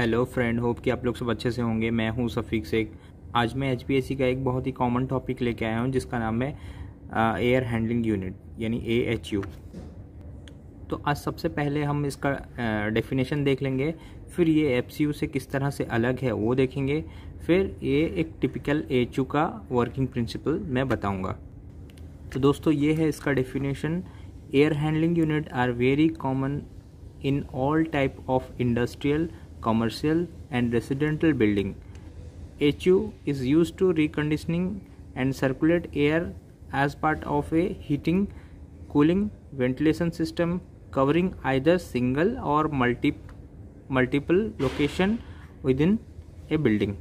Hello friend hope कि आप लोग सब अच्छे से होंगे मैं हूं सफ़ीक शेख आज मैं एच का एक बहुत ही कॉमन टॉपिक लेके आया हूं जिसका नाम है एयर हैंडलिंग यूनिट यानी ए एच यू तो आज सबसे पहले हम इसका डेफिनेशन देख लेंगे फिर ये एफ से किस तरह से अलग है वो देखेंगे फिर ये एक टिपिकल ए का वर्किंग प्रिंसिपल मैं बताऊँगा तो दोस्तों ये है इसका definition air handling unit are very common in all type of industrial commercial and residential building. HU is used to reconditioning and circulate air as part of a heating, cooling, ventilation system covering either single or multi multiple location within a building.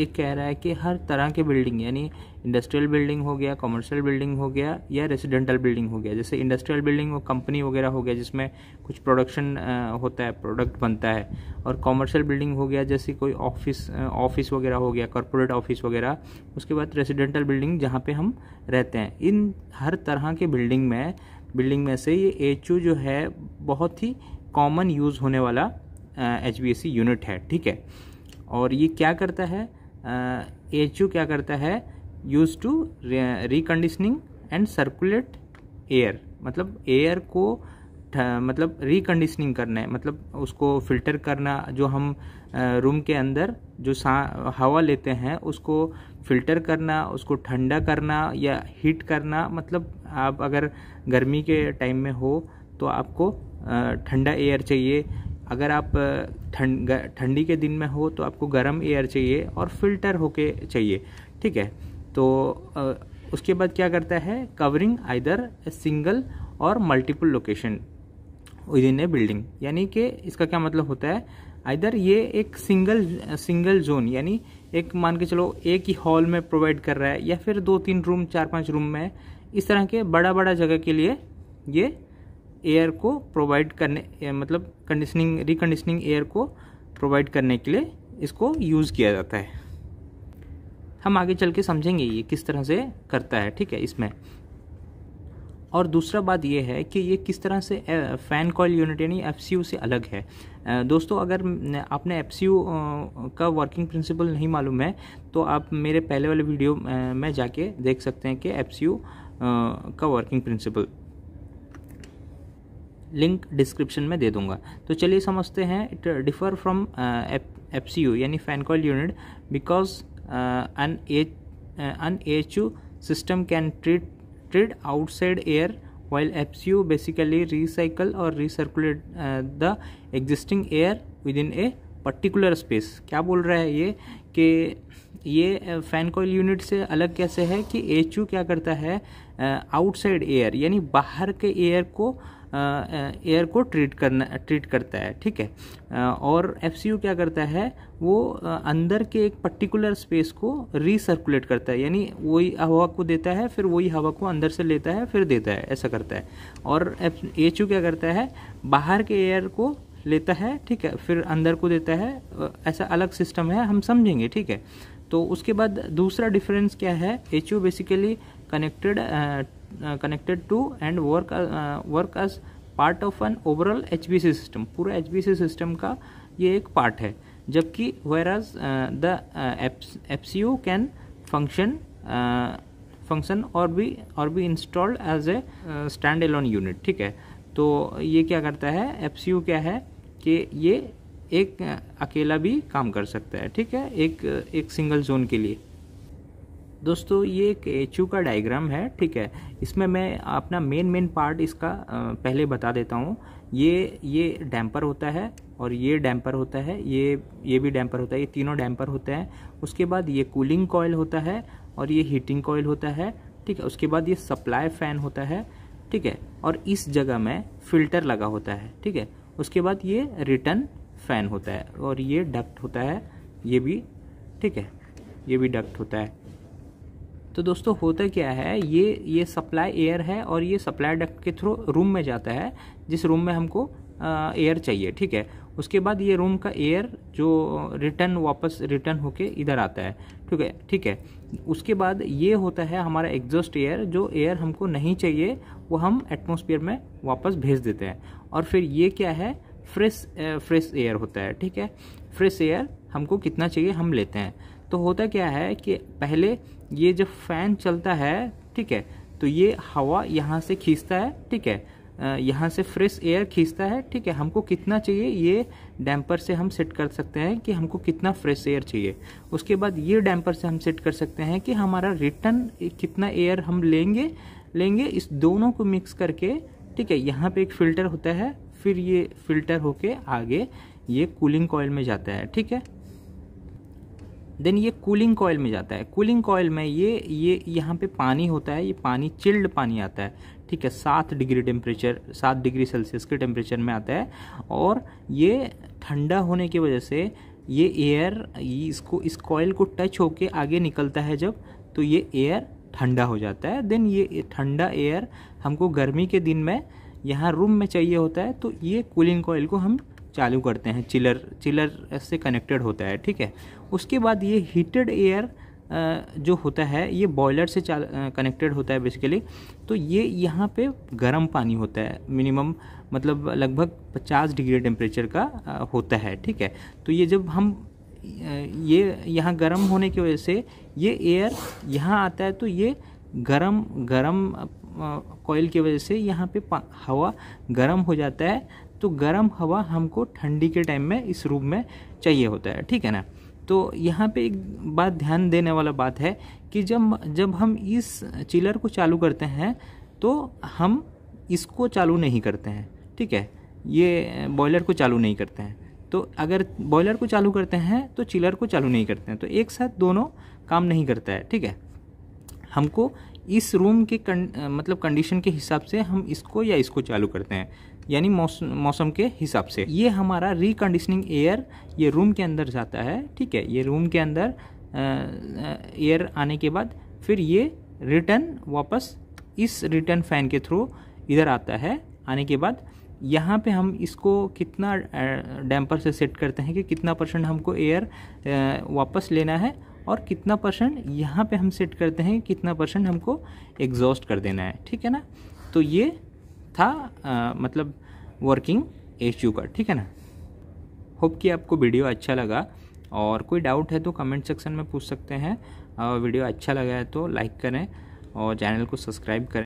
एक कह रहा है कि हर तरह के building यानी industrial building हो गया कॉमर्शियल बिल्डिंग हो गया या रेजिडेंटल बिल्डिंग हो गया जैसे इंडस्ट्रियल बिल्डिंग वो कंपनी वगैरह हो गया जिसमें कुछ प्रोडक्शन होता है प्रोडक्ट बनता है और कॉमर्शियल बिल्डिंग हो गया जैसे कोई ऑफिस ऑफिस वगैरह हो गया कॉरपोरेट ऑफिस वगैरह उसके बाद रेजिडेंटल बिल्डिंग जहाँ पर हम रहते हैं इन हर तरह के बिल्डिंग में बिल्डिंग में से ये एच जो है बहुत ही कॉमन यूज़ होने वाला एच यूनिट है ठीक है और ये क्या करता है एच uh, क्या करता है use to reconditioning and circulate air मतलब एयर को मतलब रिकंडीशनिंग करना है मतलब उसको फिल्टर करना जो हम रूम के अंदर जो सा हवा लेते हैं उसको फिल्टर करना उसको ठंडा करना या हीट करना मतलब आप अगर गर्मी के टाइम में हो तो आपको ठंडा एयर चाहिए अगर आप ठंडी ठंडी के दिन में हो तो आपको गर्म एयर चाहिए और फिल्टर होके चाहिए ठीक है तो उसके बाद क्या करता है कवरिंग आइदर सिंगल और multiple location within a building यानी कि इसका क्या मतलब होता है आइदर ये एक सिंगल सिंगल जोन यानी एक मान के चलो एक ही हॉल में प्रोवाइड कर रहा है या फिर दो तीन रूम चार पांच रूम में इस तरह के बड़ा बड़ा जगह के लिए ये एयर को प्रोवाइड करने मतलब कंडीशनिंग रिकंडीशनिंग एयर को प्रोवाइड करने के लिए इसको यूज़ किया जाता है हम आगे चल के समझेंगे ये किस तरह से करता है ठीक है इसमें और दूसरा बात यह है कि ये किस तरह से फ़ैन कॉल यूनिट यानी एफ से अलग है दोस्तों अगर आपने एफ का वर्किंग प्रिंसिपल नहीं मालूम है तो आप मेरे पहले वाले वीडियो में जाके देख सकते हैं कि एफ का वर्किंग प्रिंसिपल लिंक डिस्क्रिप्शन में दे दूंगा तो चलिए समझते हैं it differ from F C U यानी fan coil unit because unachu system can treat treat outside air while fcu basically recycle or recirculate uh, the existing air within a particular space क्या बोल रहा है ये कि ये fan कोयल unit से अलग कैसे है कि एच क्या करता है आउटसाइड एयर यानी बाहर के एयर को एयर को ट्रीट करना ट्रीट करता है ठीक है और एफ क्या करता है वो अंदर के एक पर्टिकुलर स्पेस को रिसर्कुलेट करता है यानी वही हवा को देता है फिर वही हवा को अंदर से लेता है फिर देता है ऐसा करता है और एच क्या करता है बाहर के एयर को लेता है ठीक है फिर अंदर को देता है ऐसा अलग सिस्टम है हम समझेंगे ठीक है तो उसके बाद दूसरा डिफरेंस क्या है H U basically connected connected to and work work as part of an overall H system पूरा एच सिस्टम का ये एक पार्ट है जबकि whereas the F C U can function function और भी और भी installed as a standalone unit ठीक है तो ये क्या करता है एफ क्या है कि ये एक अकेला भी काम कर सकता है ठीक है एक एक सिंगल जोन के लिए दोस्तों ये एक एच का डायग्राम है ठीक है इसमें मैं अपना मेन मेन पार्ट इसका पहले बता देता हूँ ये ये डैम्पर होता है और ये डैम्पर होता है ये ये भी डैम्पर होता है ये तीनों डैम्पर होते हैं उसके बाद ये कूलिंग कॉयल होता है और ये हीटिंग कॉयल होता है ठीक है उसके बाद ये सप्लाई फ़ैन होता है ठीक है और इस जगह में फिल्टर लगा होता है ठीक है उसके बाद ये रिटर्न फैन होता है और ये डक्ट होता है ये भी ठीक है ये भी डक्ट होता है तो दोस्तों होता क्या है ये ये सप्लाई एयर है और ये सप्लाई डक्ट के थ्रू रूम में जाता है जिस रूम में हमको एयर चाहिए ठीक है उसके बाद ये रूम का एयर जो रिटर्न वापस रिटर्न होके इधर आता है ठीक है ठीक है उसके बाद ये होता है हमारा एग्जॉस्ट एयर जो एयर हमको नहीं चाहिए वो हम एटमोसफियर में वापस भेज देते हैं और फिर ये क्या है फ्रेश फ्रेश एयर होता है ठीक है फ्रेश एयर हमको कितना चाहिए हम लेते हैं तो होता क्या है कि पहले ये जब फैन चलता है ठीक है तो ये हवा यहाँ से खींचता है ठीक है यहाँ से फ्रेश एयर खींचता है ठीक है हमको कितना चाहिए ये डैम्पर से हम सेट कर सकते हैं कि हमको कितना फ्रेश एयर चाहिए उसके बाद ये डैम्पर से हम सेट कर सकते हैं कि हमारा रिटर्न कितना एयर हम लेंगे लेंगे इस दोनों को मिक्स करके ठीक है यहाँ पे एक फ़िल्टर होता है फिर ये फ़िल्टर होके आगे ये कूलिंग कॉयल में जाता है ठीक है देन ये कूलिंग कॉयल में जाता है कूलिंग कॉयल में ये ये यहाँ पे पानी होता है ये पानी चिल्ड पानी आता है ठीक है सात डिग्री टेम्परेचर सात डिग्री सेल्सियस के टेम्परेचर में आता है और ये ठंडा होने की वजह से ये एयर इसको इस कॉयल को टच होके आगे निकलता है जब तो ये एयर ठंडा हो जाता है देन ये ठंडा एयर हमको गर्मी के दिन में यहाँ रूम में चाहिए होता है तो ये कूलिंग कॉयल को हम चालू करते हैं चिलर चिलर से कनेक्टेड होता है ठीक है उसके बाद ये हीटेड एयर जो होता है ये बॉयलर से कनेक्टेड होता है बेसिकली तो ये यहाँ पे गर्म पानी होता है मिनिमम मतलब लगभग 50 डिग्री टेम्परेचर का होता है ठीक है तो ये जब हम ये यहाँ गर्म होने की वजह से ये एयर यहाँ आता है तो ये गर्म गर्म कोयल की वजह से यहाँ पे हवा गर्म हो जाता है तो गर्म हवा हमको ठंडी के टाइम में इस रूम में चाहिए होता है ठीक है ना तो यहाँ पे एक बात ध्यान देने वाला बात है कि जब जब हम इस चिलर को चालू करते हैं तो हम इसको चालू नहीं करते हैं ठीक है ये बॉयलर को चालू नहीं करते हैं तो अगर बॉयलर को चालू करते हैं तो चिलर को चालू नहीं करते हैं तो एक साथ दोनों काम नहीं करता है ठीक है हमको इस रूम के कं, मतलब कंडीशन के हिसाब से हम इसको या इसको चालू करते हैं यानी मौसम मौसम के हिसाब से ये हमारा रिकंडीशनिंग एयर ये रूम के अंदर जाता है ठीक है ये रूम के अंदर एयर आने के बाद फिर ये रिटर्न वापस इस रिटर्न फैन के थ्रू इधर आता है आने के बाद यहाँ पे हम इसको कितना डैम्पर से सेट करते हैं कि कितना परसेंट हमको एयर वापस लेना है और कितना परसेंट यहाँ पे हम सेट करते हैं कितना परसेंट हमको एग्जॉस्ट कर देना है ठीक है ना तो ये था आ, मतलब वर्किंग एच का ठीक है ना होप कि आपको वीडियो अच्छा लगा और कोई डाउट है तो कमेंट सेक्शन में पूछ सकते हैं और वीडियो अच्छा लगा है तो लाइक करें और चैनल को सब्सक्राइब करें